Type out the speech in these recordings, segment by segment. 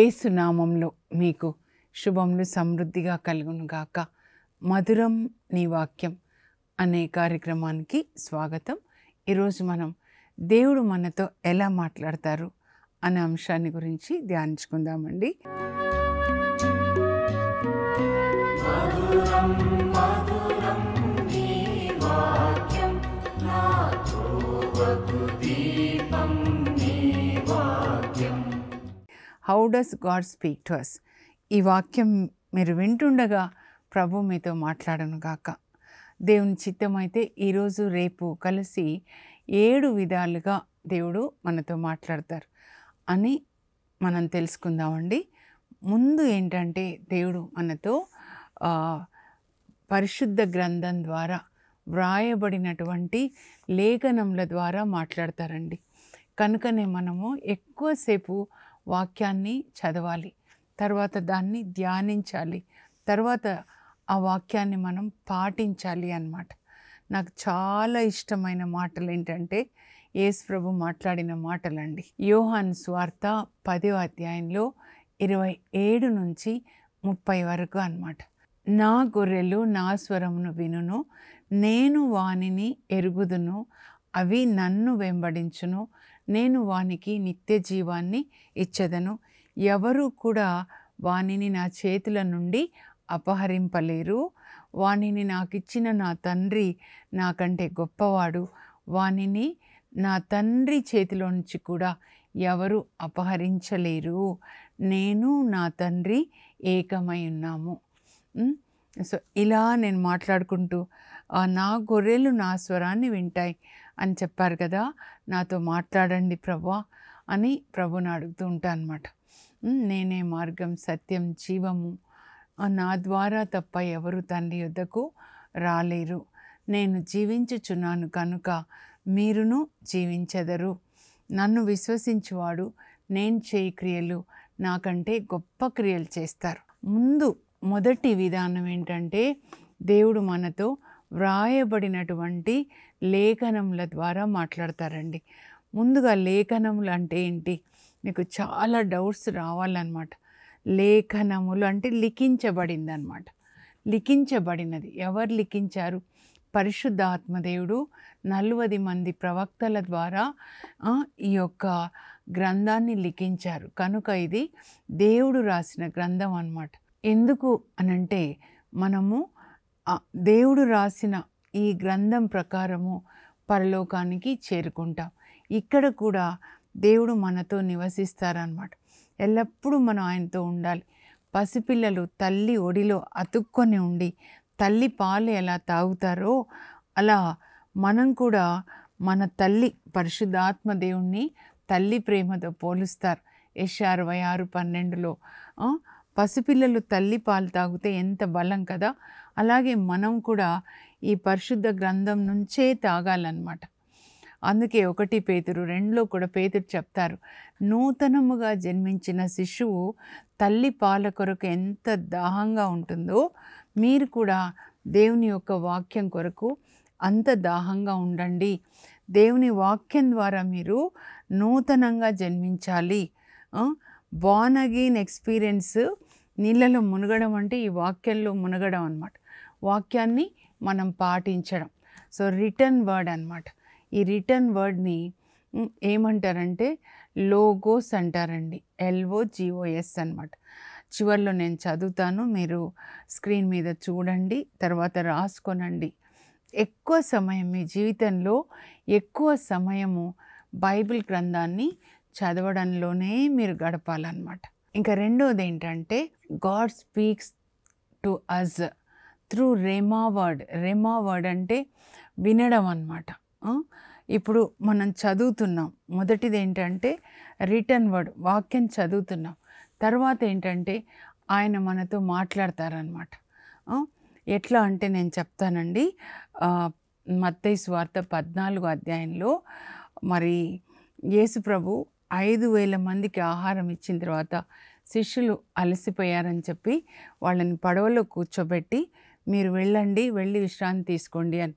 ఏసునామంలో మీకు శుభములు సమృద్ధిగా కలుగును గాక మధురం నీ వాక్యం అనే కార్యక్రమానికి స్వాగతం ఈరోజు మనం దేవుడు మనతో ఎలా మాట్లాడతారు అనే అంశాన్ని గురించి ధ్యానించుకుందామండి how does God speak to us ఈ వాక్యం మీరు వింటుండగా ప్రభు మీతో మాట్లాడను గాక దేవుని చిత్తమైతే ఈరోజు రేపు కలిసి ఏడు విధాలుగా దేవుడు మనతో మాట్లాడతారు అని మనం తెలుసుకుందామండి ముందు ఏంటంటే దేవుడు మనతో పరిశుద్ధ గ్రంథం ద్వారా వ్రాయబడినటువంటి లేఖనముల ద్వారా మాట్లాడతారండి కనుకనే మనము ఎక్కువసేపు వాక్యాన్ని చదవాలి తర్వాత దాన్ని ధ్యానించాలి తర్వాత ఆ వాక్యాన్ని మనం పాటించాలి అన్నమాట నాకు చాలా ఇష్టమైన మాటలు ఏంటంటే యేసు ప్రభు మాట్లాడిన మాటలండి యోహాన్ స్వార్త పదో అధ్యాయంలో ఇరవై ఏడు నుంచి ముప్పై వరకు అనమాట నా గొర్రెలు నా స్వరమును వినును నేను వానిని ఎరుగుదును అవి నన్ను వెంబడించును నేను వానికి నిత్య జీవాన్ని ఇచ్చదను ఎవరు కూడా వానిని నా చేతుల నుండి అపహరింపలేరు వానిని నాకిచ్చిన నా తండ్రి నాకంటే గొప్పవాడు వానిని నా తండ్రి చేతిలోంచి కూడా ఎవరు అపహరించలేరు నేను నా తండ్రి ఏకమై ఉన్నాము సో ఇలా నేను మాట్లాడుకుంటూ నా గొర్రెలు నా స్వరాన్ని వింటాయి అని చెప్పారు కదా నాతో మాట్లాడండి ప్రభా అని ప్రభుని అడుగుతూ ఉంటాను అనమాట నేనే మార్గం సత్యం జీవము నా ద్వారా తప్ప ఎవరు తండ్రి యుద్ధకు రాలేరు నేను జీవించుచున్నాను కనుక మీరును జీవించెదరు నన్ను విశ్వసించువాడు నేను చేయి క్రియలు నాకంటే గొప్ప క్రియలు చేస్తారు ముందు మొదటి విధానం ఏంటంటే దేవుడు మనతో వ్రాయబడినటువంటి లేఖనముల ద్వారా మాట్లాడతారండి ముందుగా లేఖనములు అంటే ఏంటి మీకు చాలా డౌట్స్ రావాలన్నమాట లేఖనములు అంటే లిఖించబడింది అనమాట లిఖించబడినది ఎవరు లిఖించారు పరిశుద్ధాత్మదేవుడు నలువది మంది ప్రవక్తల ద్వారా ఈ యొక్క గ్రంథాన్ని లిఖించారు కనుక ఇది దేవుడు రాసిన గ్రంథం అనమాట ఎందుకు అనంటే మనము దేవుడు రాసిన ఈ గ్రంథం ప్రకారము పరలోకానికి చేరుకుంటాం ఇక్కడ కూడా దేవుడు మనతో నివసిస్తారనమాట ఎల్లప్పుడూ మనం ఆయనతో ఉండాలి పసిపిల్లలు తల్లి ఒడిలో అతుక్కొని ఉండి తల్లి పాలు ఎలా తాగుతారో అలా మనం కూడా మన తల్లి పరిశుద్ధాత్మ దేవుణ్ణి తల్లి ప్రేమతో పోలుస్తారు ఎస్ అరవై ఆరు పన్నెండులో పసిపిల్లలు తల్లి పాలు తాగితే ఎంత బలం కదా అలాగే మనం కూడా ఈ పరిశుద్ధ గ్రంథం నుంచే తాగాలన్నమాట అందుకే ఒకటి పేతురు రెండులో కూడా పేతురు చెప్తారు నూతనముగా జన్మించిన శిశువు తల్లి పాల కొరకు ఎంత దాహంగా ఉంటుందో మీరు కూడా దేవుని యొక్క వాక్యం కొరకు అంత దాహంగా ఉండండి దేవుని వాక్యం ద్వారా మీరు నూతనంగా జన్మించాలి బాన్ అగెయిన్ ఎక్స్పీరియన్స్ నీళ్ళలో మునగడం అంటే ఈ వాక్యంలో మునగడం అనమాట వాక్యాన్ని మనం పాటించడం సో రిటర్న్ వర్డ్ అనమాట ఈ రిటర్న్ వర్డ్ని ఏమంటారంటే లోగోస్ అంటారండి ఎల్ఓ జిఓఎస్ అనమాట చివరిలో నేను చదువుతాను మీరు స్క్రీన్ మీద చూడండి తర్వాత రాసుకొనండి ఎక్కువ సమయం మీ జీవితంలో ఎక్కువ సమయము బైబిల్ గ్రంథాన్ని చదవడంలోనే మీరు గడపాలన్నమాట ఇంకా రెండోది ఏంటంటే God speaks to us through rhema word rhema word అంటే వినడం అనమాట ఇప్పుడు మనం చదువుతున్నాం మొదటిది ఏంటంటే రిటర్న్ వర్డ్ వాక్యం చదువుతున్నాం తర్వాత ఏంటంటే ఆయన మనతో మాట్లాడతారనమాట ఎట్లా అంటే నేను చెప్తానండి మత్తయ్య స్వార్థ పద్నాలుగు అధ్యాయంలో మరి యేసుప్రభు ఐదు వేల మందికి ఆహారం ఇచ్చిన తర్వాత శిష్యులు అలసిపోయారని చెప్పి వాళ్ళని పడవలో కూర్చోబెట్టి మీరు వెళ్ళండి వెళ్ళి విశ్రాంతి తీసుకోండి అని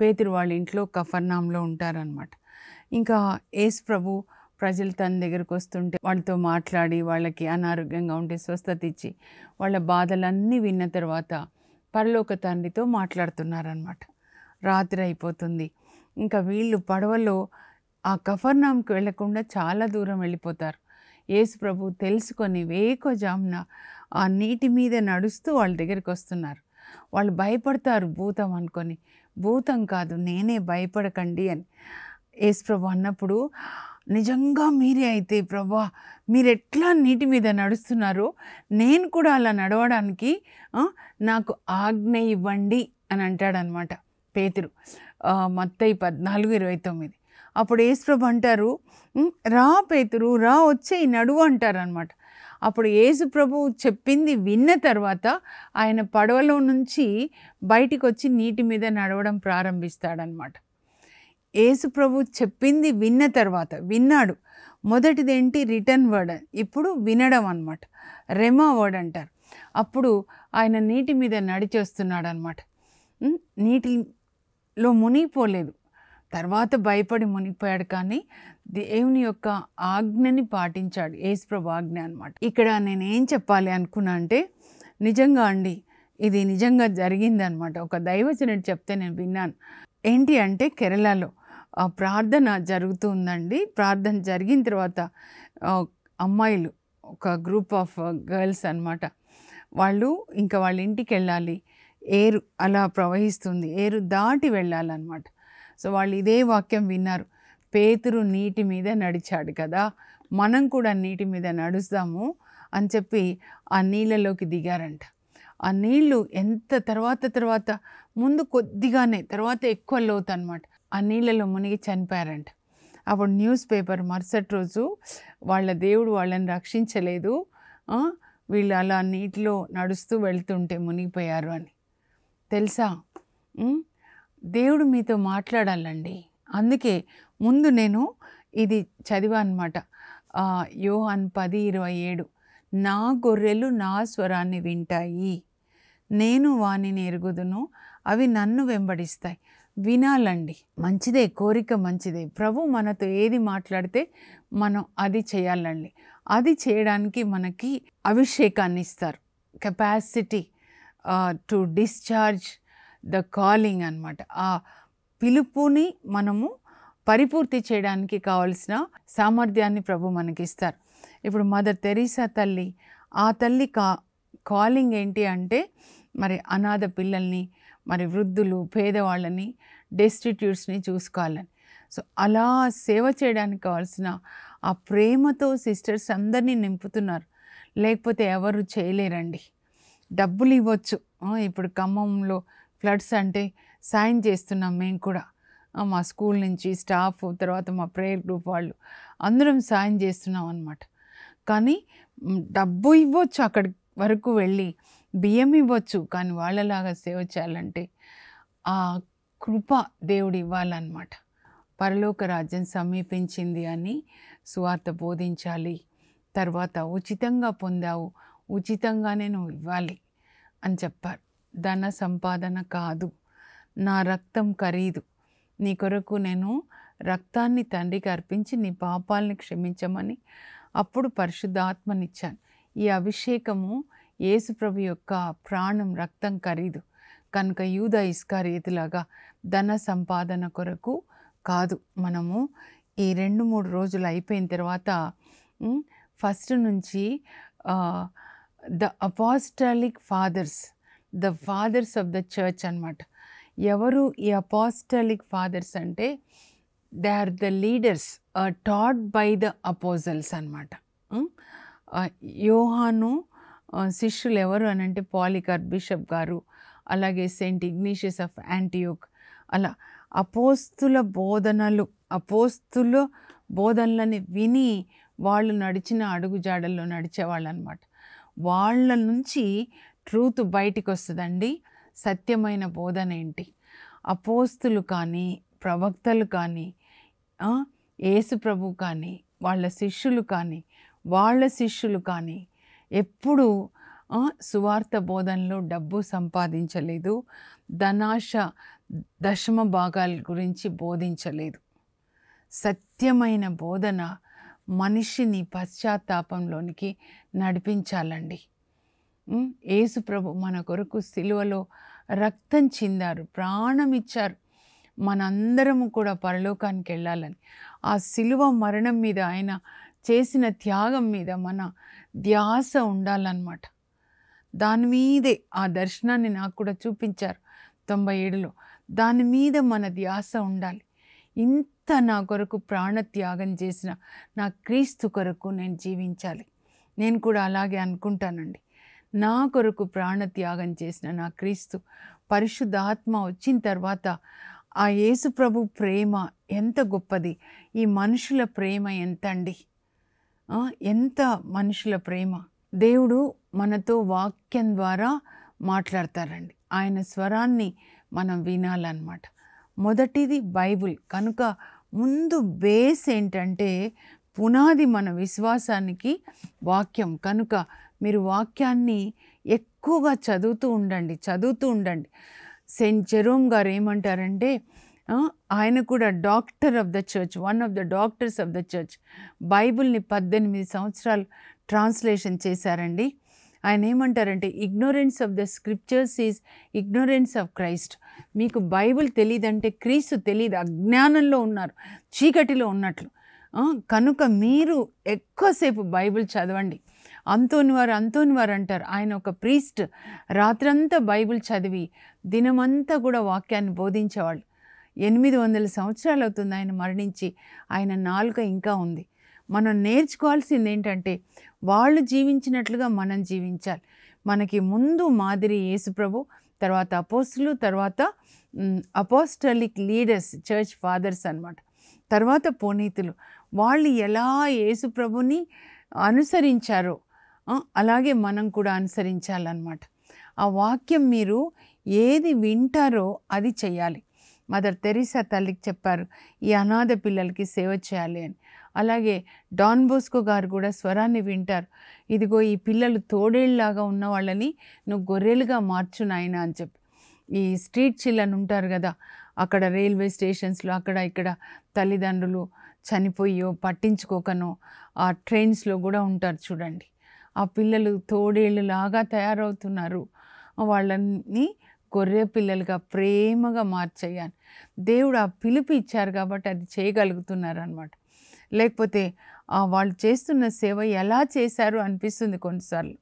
పేతురు వాళ్ళ ఇంట్లో కఫర్నాంలో ఉంటారనమాట ఇంకా ఏసు ప్రభు ప్రజలు తన దగ్గరకు వస్తుంటే వాళ్ళతో మాట్లాడి వాళ్ళకి అనారోగ్యంగా ఉంటే స్వస్థత ఇచ్చి వాళ్ళ బాధలన్నీ విన్న తర్వాత పరలోక తండ్రితో మాట్లాడుతున్నారనమాట రాత్రి అయిపోతుంది ఇంకా వీళ్ళు పడవలో ఆ కఫర్నాంకి వెళ్లకుండా చాలా దూరం వెళ్ళిపోతారు యేసు ప్రభు తెలుసుకొని వేకోజామున ఆ నీటి మీద నడుస్తూ వాళ్ళ దగ్గరికి వస్తున్నారు వాళ్ళు భయపడతారు భూతం అనుకొని భూతం కాదు నేనే భయపడకండి అని యేసు ప్రభు అన్నప్పుడు నిజంగా మీరే అయితే ప్రభా మీరు ఎట్లా నీటి మీద నడుస్తున్నారో నేను కూడా అలా నడవడానికి నాకు ఆజ్ఞ ఇవ్వండి అని అంటాడనమాట పేతురు మత్తయి పద్నాలుగు ఇరవై తొమ్మిది అప్పుడు యేసుప్రభు అంటారు రా పేతురు రా వచ్చే నడువు అంటారనమాట అప్పుడు యేసు ప్రభు చెప్పింది విన్న తర్వాత ఆయన పడవలో నుంచి బయటికి వచ్చి నీటి మీద నడవడం ప్రారంభిస్తాడనమాట యేసు ప్రభు చెప్పింది విన్న తర్వాత విన్నాడు మొదటిది ఏంటి రిటర్న్ వర్డ్ ఇప్పుడు వినడం అనమాట రెమా వర్డ్ అంటారు అప్పుడు ఆయన నీటి మీద నడిచేస్తున్నాడు అనమాట నీటిలో మునిగిపోలేదు తర్వాత భయపడి మునిగిపోయాడు కానీ దేవుని యొక్క ఆజ్ఞని పాటించాడు ఏసుప్రభు ఆజ్ఞ అనమాట ఇక్కడ నేను ఏం చెప్పాలి అనుకున్నా అంటే నిజంగా అండి ఇది నిజంగా జరిగిందనమాట ఒక దైవచనుడు చెప్తే నేను విన్నాను ఏంటి అంటే కేరళలో ప్రార్థన జరుగుతుందండి ప్రార్థన జరిగిన తర్వాత అమ్మాయిలు ఒక గ్రూప్ ఆఫ్ గర్ల్స్ అనమాట వాళ్ళు ఇంకా వాళ్ళ ఇంటికి వెళ్ళాలి ఏరు అలా ప్రవహిస్తుంది ఏరు దాటి వెళ్ళాలన్నమాట సో వాళ్ళు ఇదే వాక్యం విన్నారు పేతురు నీటి మీద నడిచాడు కదా మనం కూడా నీటి మీద నడుస్తాము అని చెప్పి ఆ నీళ్ళలోకి దిగారంట ఆ నీళ్ళు ఎంత తర్వాత తర్వాత ముందు కొద్దిగానే తర్వాత ఎక్కువ లోతు అనమాట ఆ నీళ్ళలో మునిగి చనిపోయారంట అప్పుడు న్యూస్ పేపర్ మరుసటి రోజు వాళ్ళ దేవుడు వాళ్ళని రక్షించలేదు వీళ్ళు అలా నీటిలో నడుస్తూ వెళ్తుంటే మునిగిపోయారు అని తెలుసా దేవుడు మీతో మాట్లాడాలండి అందుకే ముందు నేను ఇది చదివా అనమాట యోహాన్ పది ఇరవై ఏడు నా గొర్రెలు నా స్వరాన్ని వింటాయి నేను వాని ఎరుగుదును అవి నన్ను వెంబడిస్తాయి వినాలండి మంచిదే కోరిక మంచిదే ప్రభు మనతో ఏది మాట్లాడితే మనం అది చేయాలండి అది చేయడానికి మనకి అభిషేకాన్ని ఇస్తారు capacity to discharge the calling అనమాట ఆ పిలుపుని మనము పరిపూర్తి చేయడానికి కావలసిన సామర్థ్యాన్ని ప్రభు మనకిస్తారు ఇప్పుడు మదర్ తెరీసా తల్లి ఆ తల్లి కా కాలింగ్ ఏంటి అంటే మరి అనాథ పిల్లల్ని మరి వృద్ధులు పేదవాళ్ళని డెస్టిట్యూట్స్ని చూసుకోవాలని సో అలా సేవ చేయడానికి కావాల్సిన ఆ ప్రేమతో సిస్టర్స్ అందరినీ నింపుతున్నారు లేకపోతే ఎవరు చేయలేరండి డబ్బులు ఇవ్వచ్చు ఇప్పుడు ఖమ్మంలో ఫ్లడ్స్ అంటే సాయం చేస్తున్నాం మేము కూడా మా స్కూల్ నుంచి స్టాఫ్ తర్వాత మా ప్రేయర్ గ్రూప్ వాళ్ళు అందరం సాయం చేస్తున్నాం అనమాట కానీ డబ్బు ఇవ్వచ్చు అక్కడి వరకు వెళ్ళి బియ్యం ఇవ్వచ్చు కానీ వాళ్ళలాగా సేవ చేయాలంటే ఆ కృప దేవుడు ఇవ్వాలన్నమాట పరలోక రాజ్యం సమీపించింది అని సువార్త బోధించాలి తర్వాత ఉచితంగా పొందావు ఉచితంగానే నువ్వు ఇవ్వాలి అని చెప్పారు ధన సంపాదన కాదు నా రక్తం ఖరీదు నీ కొరకు నేను రక్తాన్ని తండ్రికి అర్పించి నీ పాపాలని క్షమించమని అప్పుడు పరిశుద్ధాత్మనిచ్చాను ఈ అభిషేకము యేసుప్రభు యొక్క ప్రాణం రక్తం ఖరీదు కనుక యూద ఇస్కారియతిలాగా ధన సంపాదన కొరకు కాదు మనము ఈ రెండు మూడు రోజులు అయిపోయిన తర్వాత ఫస్ట్ నుంచి the apostolic fathers the fathers of the church అనమాట ఎవరు ఈ అపాస్టలిక్ ఫాదర్స్ అంటే they are the leaders taught by the apostles అనమాట యోహాను uh, శిష్యులు ఎవరు అని అంటే పాలికర్ బిషప్ గారు అలాగే సెయింట్ ఇగ్నీషియస్ ఆఫ్ యాంటీయోక్ అలా అపోస్తుల బోధనలు అపోస్తుల బోధనలని విని వాళ్ళు నడిచిన అడుగుజాడల్లో నడిచేవాళ్ళు అనమాట వాళ్ళ నుంచి ట్రూత్ బయటికి వస్తుందండి సత్యమైన బోధన ఏంటి అపోస్తులు కానీ ప్రవక్తలు కానీ యేసు ప్రభు కానీ వాళ్ళ శిష్యులు కానీ వాళ్ళ శిష్యులు కానీ ఎప్పుడూ సువార్త బోధనలో డబ్బు సంపాదించలేదు ధనాశ దశమ భాగాల గురించి బోధించలేదు సత్యమైన బోధన మనిషిని పశ్చాత్తాపంలోనికి నడిపించాలండి యేసు ప్రభు మన కొరకు సిలువలో రక్తం చిందారు ప్రాణం ఇచ్చారు మనందరము కూడా పరలోకానికి వెళ్ళాలని ఆ సిలువ మరణం మీద ఆయన చేసిన త్యాగం మీద మన ధ్యాస ఉండాలన్నమాట దాని మీదే ఆ దర్శనాన్ని నాకు కూడా చూపించారు తొంభై ఏడులో దాని మీద మన ధ్యాస ఉండాలి ఇంత నా కొరకు ప్రాణత్యాగం చేసిన నా క్రీస్తు కొరకు నేను జీవించాలి నేను కూడా అలాగే అనుకుంటానండి నా కొరకు ప్రాణత్యాగం చేసిన నా క్రీస్తు పరిశుద్ధాత్మ వచ్చిన తర్వాత ఆ యేసు ప్రభు ప్రేమ ఎంత గొప్పది ఈ మనుషుల ప్రేమ ఎంత అండి ఎంత మనుషుల ప్రేమ దేవుడు మనతో వాక్యం ద్వారా మాట్లాడతారండి ఆయన స్వరాన్ని మనం వినాలన్నమాట మొదటిది బైబుల్ కనుక ముందు బేస్ ఏంటంటే పునాది మన విశ్వాసానికి వాక్యం కనుక మీరు వాక్యాన్ని ఎక్కువగా చదువుతూ ఉండండి చదువుతూ ఉండండి సెయింట్ జెరోమ్ గారు ఏమంటారంటే ఆయన కూడా doctor of the church one of the doctors of the church బైబిల్ని పద్దెనిమిది సంవత్సరాలు ట్రాన్స్లేషన్ చేశారండి ఆయన ఏమంటారంటే ignorance of the scriptures is ignorance of Christ మీకు బైబిల్ తెలియదంటే క్రీస్తు తెలియదు అజ్ఞానంలో ఉన్నారు చీకటిలో ఉన్నట్లు కనుక మీరు ఎక్కువసేపు బైబిల్ చదవండి అంతోన్ వారు అంటారు ఆయన ఒక ప్రీస్ట్ రాత్రంతా బైబిల్ చదివి దినమంతా కూడా వాక్యాన్ని బోధించేవాళ్ళు ఎనిమిది వందల సంవత్సరాలు అవుతుంది ఆయన మరణించి ఆయన నాలుక ఇంకా ఉంది మనం నేర్చుకోవాల్సింది ఏంటంటే వాళ్ళు జీవించినట్లుగా మనం జీవించాలి మనకి ముందు మాదిరి యేసుప్రభు తర్వాత అపోస్టులు తర్వాత అపోస్టలిక్ లీడర్స్ చర్చ్ ఫాదర్స్ అనమాట తర్వాత పోనీతులు వాళ్ళు ఎలా యేసుప్రభుని అనుసరించారో అలాగే మనం కూడా అనుసరించాలన్నమాట ఆ వాక్యం మీరు ఏది వింటారో అది చేయాలి మదర్ తెరీసా తల్లికి చెప్పారు ఈ అనాథ పిల్లలకి సేవ చేయాలి అని అలాగే డాన్ బోస్కో గారు కూడా స్వరాన్ని వింటారు ఇదిగో ఈ పిల్లలు తోడేళ్ళలాగా ఉన్న వాళ్ళని నువ్వు గొర్రెలుగా మార్చు నాయన అని చెప్పి ఈ స్ట్రీట్ చిల్లన్ ఉంటారు కదా అక్కడ రైల్వే స్టేషన్స్లో అక్కడ ఇక్కడ తల్లిదండ్రులు చనిపోయో పట్టించుకోకనో ఆ ట్రైన్స్లో కూడా ఉంటారు చూడండి ఆ పిల్లలు తోడేళ్ళులాగా తయారవుతున్నారు వాళ్ళని గొర్రె పిల్లలుగా ప్రేమగా మార్చేయాలి దేవుడు ఆ పిలుపు ఇచ్చారు కాబట్టి అది చేయగలుగుతున్నారు అనమాట లేకపోతే వాళ్ళు చేస్తున్న సేవ ఎలా చేశారు అనిపిస్తుంది కొన్నిసార్లు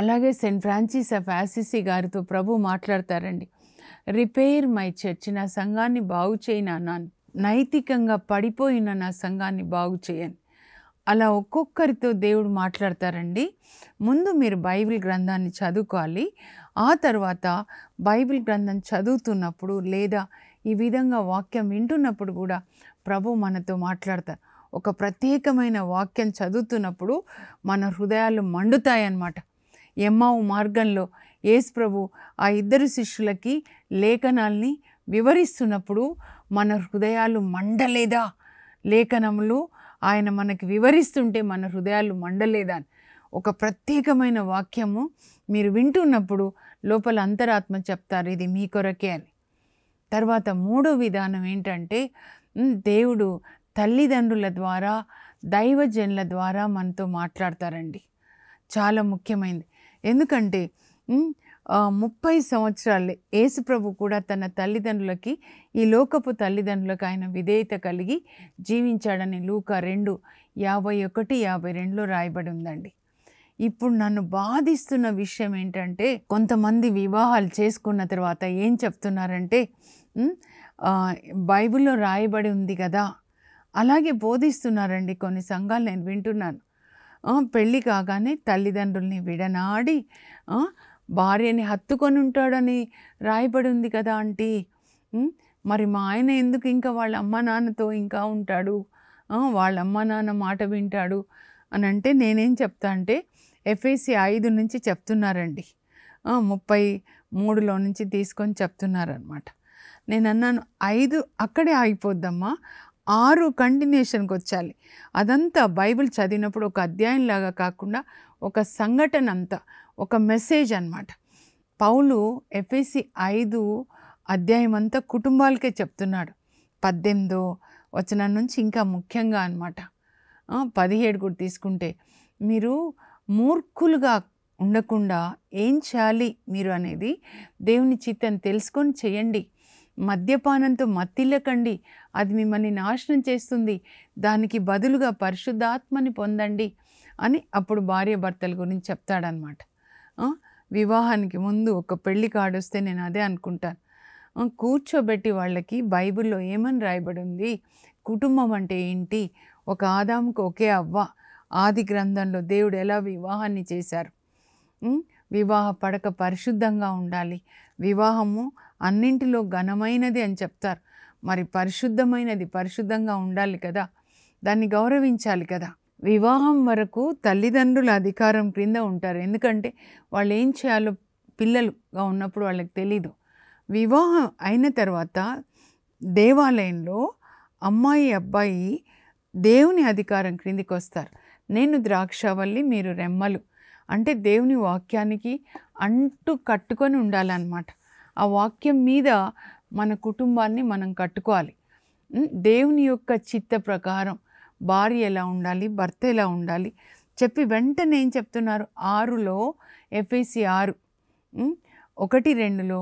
అలాగే సెయింట్ ఫ్రాన్సిస్ ఆఫ్ యాసిసి గారితో ప్రభు మాట్లాడతారండి రిపేర్ మై చర్చ్ నా సంఘాన్ని బాగు చేయను నా నైతికంగా పడిపోయిన నా సంఘాన్ని బాగు చేయను అలా ఒక్కొక్కరితో దేవుడు మాట్లాడతారండి ముందు మీరు బైబిల్ గ్రంథాన్ని చదువుకోవాలి ఆ తర్వాత బైబిల్ గ్రంథం చదువుతున్నప్పుడు లేదా ఈ విధంగా వాక్యం వింటున్నప్పుడు కూడా ప్రభు మనతో మాట్లాడతారు ఒక ప్రత్యేకమైన వాక్యం చదువుతున్నప్పుడు మన హృదయాలు మండుతాయన్నమాట ఎమ్మావు మార్గంలో యేసు ప్రభు ఆ ఇద్దరు శిష్యులకి లేఖనాల్ని వివరిస్తున్నప్పుడు మన హృదయాలు మండలేదా లేఖనములు ఆయన మనకి వివరిస్తుంటే మన హృదయాలు మండలేదా ఒక ప్రత్యేకమైన వాక్యము మీరు వింటున్నప్పుడు లోపల అంతరాత్మ చెప్తారు ఇది మీ కొరకే అని తర్వాత మూడో విధానం ఏంటంటే దేవుడు తల్లిదండ్రుల ద్వారా దైవజనుల ద్వారా మనతో మాట్లాడతారండి చాలా ముఖ్యమైనది ఎందుకంటే ముప్పై సంవత్సరాలు యేసుప్రభు కూడా తన తల్లిదండ్రులకి ఈ లోకపు తల్లిదండ్రులకు ఆయన విధేయత కలిగి జీవించాడని లూక రెండు యాభై ఒకటి యాభై రెండులో రాయబడి ఉందండి ఇప్పుడు నన్ను బాధిస్తున్న విషయం ఏంటంటే కొంతమంది వివాహాలు చేసుకున్న తర్వాత ఏం చెప్తున్నారంటే బైబిల్లో రాయబడి ఉంది కదా అలాగే బోధిస్తున్నారండి కొన్ని సంఘాలు నేను వింటున్నాను పెళ్ళి కాగానే తల్లిదండ్రుల్ని విడనాడి భార్యని హత్తుకొని ఉంటాడని రాయబడి ఉంది కదా ఆంటీ మరి మా ఆయన ఎందుకు ఇంకా వాళ్ళ అమ్మ నాన్నతో ఇంకా ఉంటాడు వాళ్ళ అమ్మ నాన్న మాట వింటాడు అని అంటే నేనేం చెప్తా అంటే ఎఫ్ఐసి ఐదు నుంచి చెప్తున్నారండి ముప్పై మూడులో నుంచి తీసుకొని చెప్తున్నారనమాట నేను అన్నాను ఐదు అక్కడే ఆగిపోద్దమ్మా ఆరు కంటిన్యూషన్కి వచ్చాలి అదంతా బైబిల్ చదివినప్పుడు ఒక అధ్యాయంలాగా కాకుండా ఒక సంఘటన అంతా ఒక మెసేజ్ అనమాట పౌలు ఎఫ్ఎసి ఐదు అధ్యాయం అంతా కుటుంబాలకే చెప్తున్నాడు పద్దెనిమిదో వచనం నుంచి ఇంకా ముఖ్యంగా అనమాట పదిహేడు కూడా తీసుకుంటే మీరు మూర్ఖులుగా ఉండకుండా ఏం చేయాలి మీరు అనేది దేవుని చిత్తం తెలుసుకొని చేయండి మద్యపానంతో మత్తిల్లకండి అది మిమ్మల్ని నాశనం చేస్తుంది దానికి బదులుగా పరిశుద్ధాత్మని పొందండి అని అప్పుడు భార్య భర్తల గురించి చెప్తాడనమాట వివాహానికి ముందు ఒక పెళ్లి వస్తే నేను అదే అనుకుంటాను కూర్చోబెట్టి వాళ్ళకి బైబిల్లో ఏమని రాయబడి ఉంది కుటుంబం అంటే ఏంటి ఒక ఆదాముకు ఒకే అవ్వ ఆది గ్రంథంలో దేవుడు ఎలా వివాహాన్ని చేశారు వివాహ పడక పరిశుద్ధంగా ఉండాలి వివాహము అన్నింటిలో ఘనమైనది అని చెప్తారు మరి పరిశుద్ధమైనది పరిశుద్ధంగా ఉండాలి కదా దాన్ని గౌరవించాలి కదా వివాహం వరకు తల్లిదండ్రుల అధికారం క్రింద ఉంటారు ఎందుకంటే వాళ్ళు ఏం చేయాలో పిల్లలుగా ఉన్నప్పుడు వాళ్ళకి తెలీదు వివాహం అయిన తర్వాత దేవాలయంలో అమ్మాయి అబ్బాయి దేవుని అధికారం క్రిందికి వస్తారు నేను ద్రాక్షవల్లి మీరు రెమ్మలు అంటే దేవుని వాక్యానికి అంటు కట్టుకొని ఉండాలన్నమాట ఆ వాక్యం మీద మన కుటుంబాన్ని మనం కట్టుకోవాలి దేవుని యొక్క చిత్త ప్రకారం భార్య ఎలా ఉండాలి భర్త ఎలా ఉండాలి చెప్పి వెంటనే ఏం చెప్తున్నారు ఆరులో ఎఫ్ఐసి ఆరు ఒకటి రెండులో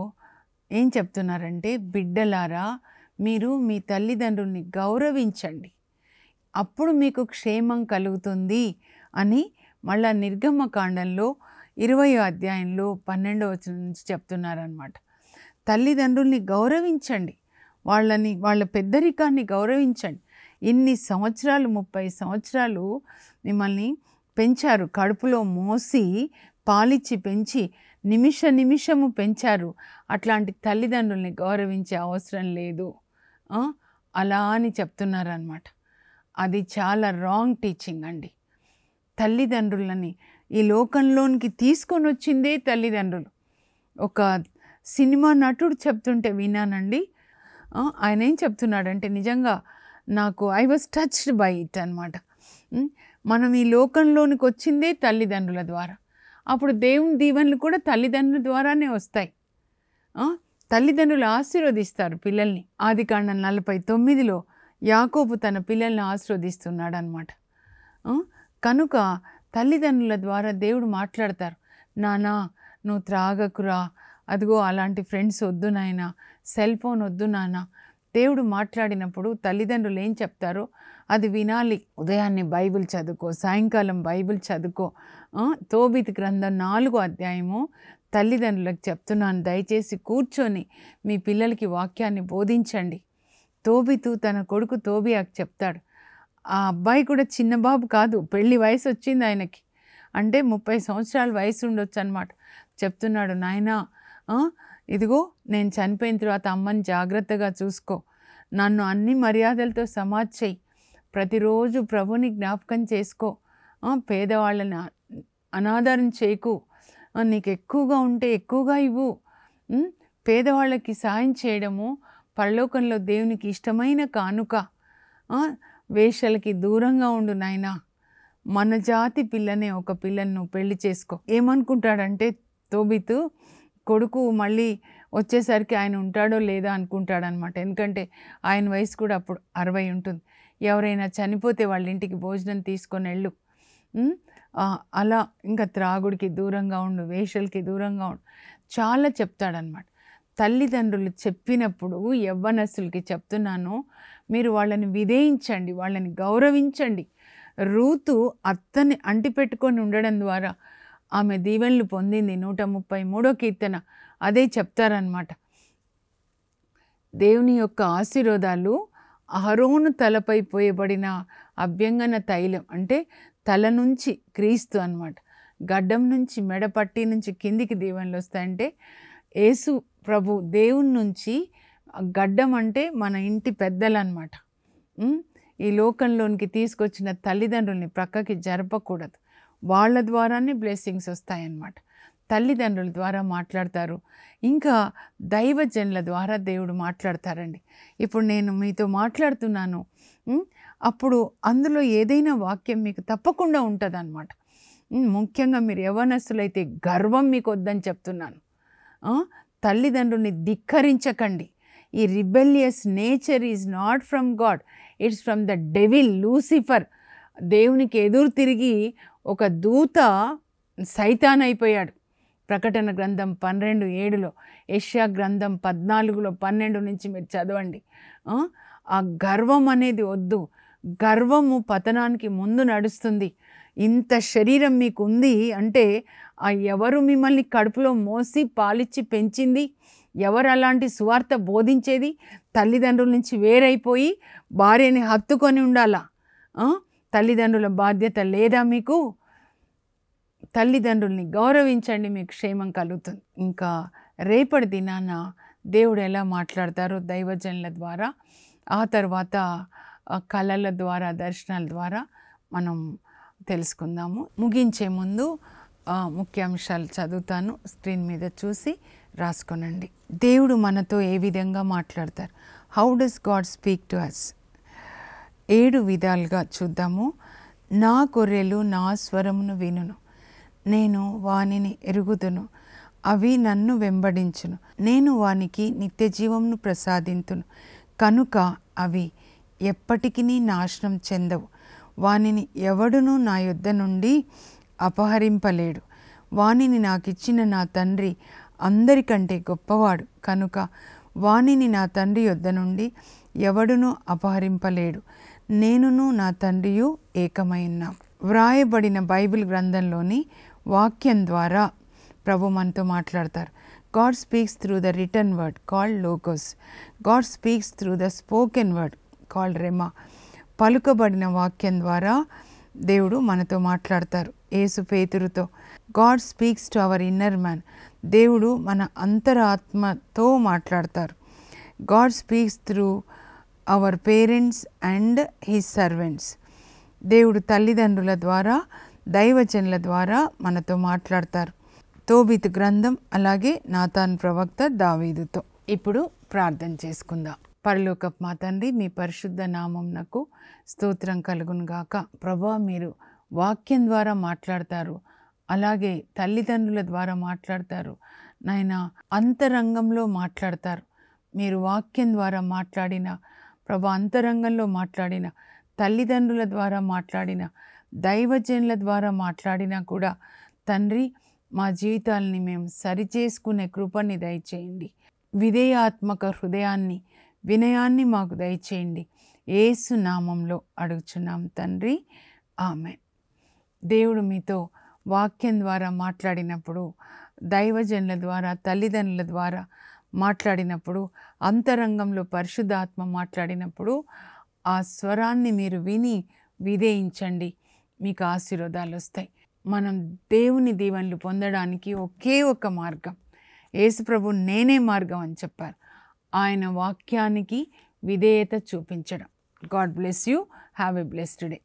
ఏం చెప్తున్నారంటే బిడ్డలారా మీరు మీ తల్లిదండ్రుల్ని గౌరవించండి అప్పుడు మీకు క్షేమం కలుగుతుంది అని మళ్ళా కాండంలో ఇరవై అధ్యాయంలో పన్నెండవ నుంచి చెప్తున్నారనమాట తల్లిదండ్రుల్ని గౌరవించండి వాళ్ళని వాళ్ళ పెద్దరికాన్ని గౌరవించండి ఇన్ని సంవత్సరాలు ముప్పై సంవత్సరాలు మిమ్మల్ని పెంచారు కడుపులో మోసి పాలిచ్చి పెంచి నిమిష నిమిషము పెంచారు అట్లాంటి తల్లిదండ్రుల్ని గౌరవించే అవసరం లేదు అలా అని చెప్తున్నారనమాట అది చాలా రాంగ్ టీచింగ్ అండి తల్లిదండ్రులని ఈ లోకంలోనికి తీసుకొని వచ్చిందే తల్లిదండ్రులు ఒక సినిమా నటుడు చెప్తుంటే విన్నానండి ఆయన ఏం చెప్తున్నాడంటే నిజంగా నాకు I was touched by it అనమాట మనం ఈ లోకంలోనికి వచ్చిందే తల్లిదండ్రుల ద్వారా అప్పుడు దేవుని దీవెనలు కూడా తల్లిదండ్రుల ద్వారానే వస్తాయి తల్లిదండ్రులు ఆశీర్వదిస్తారు పిల్లల్ని ఆది కాండం నలభై తొమ్మిదిలో యాకోబు తన పిల్లల్ని ఆశీర్వదిస్తున్నాడు అనమాట కనుక తల్లిదండ్రుల ద్వారా దేవుడు మాట్లాడతారు నానా నువ్వు త్రాగకురా అదిగో అలాంటి ఫ్రెండ్స్ వద్దు నాయనా సెల్ ఫోన్ వద్దు నానా దేవుడు మాట్లాడినప్పుడు తల్లిదండ్రులు ఏం చెప్తారో అది వినాలి ఉదయాన్నే బైబిల్ చదువుకో సాయంకాలం బైబిల్ చదువుకో తోబిత్ గ్రంథం నాలుగో అధ్యాయము తల్లిదండ్రులకు చెప్తున్నాను దయచేసి కూర్చొని మీ పిల్లలకి వాక్యాన్ని బోధించండి తోబితు తన కొడుకు తోబియాకు చెప్తాడు ఆ అబ్బాయి కూడా చిన్నబాబు కాదు పెళ్ళి వయసు వచ్చింది ఆయనకి అంటే ముప్పై సంవత్సరాల వయసు ఉండొచ్చు అనమాట చెప్తున్నాడు నాయనా ఇదిగో నేను చనిపోయిన తర్వాత అమ్మని జాగ్రత్తగా చూసుకో నన్ను అన్ని మర్యాదలతో సమాజ్ చేయి ప్రతిరోజు ప్రభుని జ్ఞాపకం చేసుకో పేదవాళ్ళని అనాదరం చేయకు నీకు ఎక్కువగా ఉంటే ఎక్కువగా ఇవ్వు పేదవాళ్ళకి సాయం చేయడము పరలోకంలో దేవునికి ఇష్టమైన కానుక వేషాలకి దూరంగా ఉండు నాయనా మన జాతి పిల్లనే ఒక పిల్లను పెళ్లి చేసుకో ఏమనుకుంటాడంటే తోబితూ కొడుకు మళ్ళీ వచ్చేసరికి ఆయన ఉంటాడో లేదో అనుకుంటాడనమాట ఎందుకంటే ఆయన వయసు కూడా అప్పుడు అరవై ఉంటుంది ఎవరైనా చనిపోతే వాళ్ళ ఇంటికి భోజనం తీసుకొని వెళ్ళు అలా ఇంకా త్రాగుడికి దూరంగా ఉండు వేషలకి దూరంగా ఉండు చాలా చెప్తాడనమాట తల్లిదండ్రులు చెప్పినప్పుడు యవ్వనస్సులకి చెప్తున్నాను మీరు వాళ్ళని విధేయించండి వాళ్ళని గౌరవించండి రూతు అత్తని అంటిపెట్టుకొని ఉండడం ద్వారా ఆమె దీవెనలు పొందింది నూట ముప్పై మూడో కీర్తన అదే చెప్తారనమాట దేవుని యొక్క ఆశీర్వాదాలు అహరోను తలపై పోయబడిన అభ్యంగన తైలం అంటే తల నుంచి క్రీస్తు అనమాట గడ్డం నుంచి మెడపట్టి నుంచి కిందికి దీవెనలు వస్తాయంటే యేసు ప్రభు దేవుని నుంచి గడ్డం అంటే మన ఇంటి పెద్దలు అనమాట ఈ లోకంలోనికి తీసుకొచ్చిన తల్లిదండ్రుల్ని ప్రక్కకి జరపకూడదు వాళ్ళ ద్వారానే బ్లెస్సింగ్స్ వస్తాయన్నమాట తల్లిదండ్రుల ద్వారా మాట్లాడతారు ఇంకా దైవజనుల ద్వారా దేవుడు మాట్లాడతారండి ఇప్పుడు నేను మీతో మాట్లాడుతున్నాను అప్పుడు అందులో ఏదైనా వాక్యం మీకు తప్పకుండా ఉంటుందన్నమాట ముఖ్యంగా మీరు యవనస్తులైతే గర్వం మీకు వద్దని చెప్తున్నాను తల్లిదండ్రుల్ని ధిక్కరించకండి ఈ rebellious nature is not from God it's from the devil Lucifer దేవునికి ఎదురు తిరిగి ఒక దూత సైతాన్ అయిపోయాడు ప్రకటన గ్రంథం పన్నెండు ఏడులో ఏషియా గ్రంథం పద్నాలుగులో పన్నెండు నుంచి మీరు చదవండి ఆ గర్వం అనేది వద్దు గర్వము పతనానికి ముందు నడుస్తుంది ఇంత శరీరం మీకు ఉంది అంటే ఆ ఎవరు మిమ్మల్ని కడుపులో మోసి పాలిచ్చి పెంచింది ఎవరు అలాంటి సువార్త బోధించేది తల్లిదండ్రుల నుంచి వేరైపోయి భార్యని హత్తుకొని ఉండాలా తల్లిదండ్రుల బాధ్యత లేదా మీకు తల్లిదండ్రుల్ని గౌరవించండి మీకు క్షేమం కలుగుతుంది ఇంకా రేపటి దినాన దేవుడు ఎలా మాట్లాడతారో దైవజనుల ద్వారా ఆ తర్వాత కళల ద్వారా దర్శనాల ద్వారా మనం తెలుసుకుందాము ముగించే ముందు ముఖ్యాంశాలు చదువుతాను స్క్రీన్ మీద చూసి రాసుకోనండి దేవుడు మనతో ఏ విధంగా మాట్లాడతారు how does God speak to us ఏడు విధాలుగా చూద్దాము నా కొర్రెలు నా స్వరమును వినును నేను వానిని ఎరుగుదును అవి నన్ను వెంబడించును నేను వానికి నిత్య జీవంను ప్రసాదింతును కనుక అవి ఎప్పటికీ నాశనం చెందవు వానిని ఎవడును నా యుద్ద నుండి అపహరింపలేడు వానిని నాకిచ్చిన నా తండ్రి అందరికంటే గొప్పవాడు కనుక వానిని నా తండ్రి యొద్ద నుండి ఎవడునూ అపహరింపలేడు నేనును నా తండ్రియు ఉన్నాం వ్రాయబడిన బైబిల్ గ్రంథంలోని వాక్యం ద్వారా ప్రభు మనతో మాట్లాడతారు God speaks through the written word call logos God speaks through the spoken word call rhema పలుకబడిన వాక్యం ద్వారా దేవుడు మనతో మాట్లాడతారు ఏసు పేతురుతో God speaks to our inner man దేవుడు మన అంతరాత్మతో మాట్లాడతారు God speaks through our parents and his servants దేవుడు తల్లిదండ్రుల ద్వారా దైవజనుల ద్వారా మనతో మాట్లాడతారు తోబిత్ గ్రంథం అలాగే నాతాన్ ప్రవక్త దావీదుతో ఇప్పుడు ప్రార్థన చేసుకుందాం పరలోకప్ మా తండ్రి మీ పరిశుద్ధ నామంనకు స్తోత్రం గాక ప్రభా మీరు వాక్యం ద్వారా మాట్లాడతారు అలాగే తల్లిదండ్రుల ద్వారా మాట్లాడతారు నాయన అంతరంగంలో మాట్లాడతారు మీరు వాక్యం ద్వారా మాట్లాడిన ప్రభా అంతరంగంలో మాట్లాడిన తల్లిదండ్రుల ద్వారా మాట్లాడిన దైవజనుల ద్వారా మాట్లాడినా కూడా తండ్రి మా జీవితాలని మేము సరిచేసుకునే కృపని దయచేయండి విధేయాత్మక హృదయాన్ని వినయాన్ని మాకు దయచేయండి ఏసు నామంలో అడుగుచున్నాం తండ్రి ఆమె దేవుడు మీతో వాక్యం ద్వారా మాట్లాడినప్పుడు దైవజనుల ద్వారా తల్లిదండ్రుల ద్వారా మాట్లాడినప్పుడు అంతరంగంలో పరిశుద్ధాత్మ మాట్లాడినప్పుడు ఆ స్వరాన్ని మీరు విని విధేయించండి మీకు ఆశీర్వాదాలు వస్తాయి మనం దేవుని దీవెనలు పొందడానికి ఒకే ఒక మార్గం యేసుప్రభు నేనే మార్గం అని చెప్పారు ఆయన వాక్యానికి విధేయత చూపించడం God bless you have a blessed day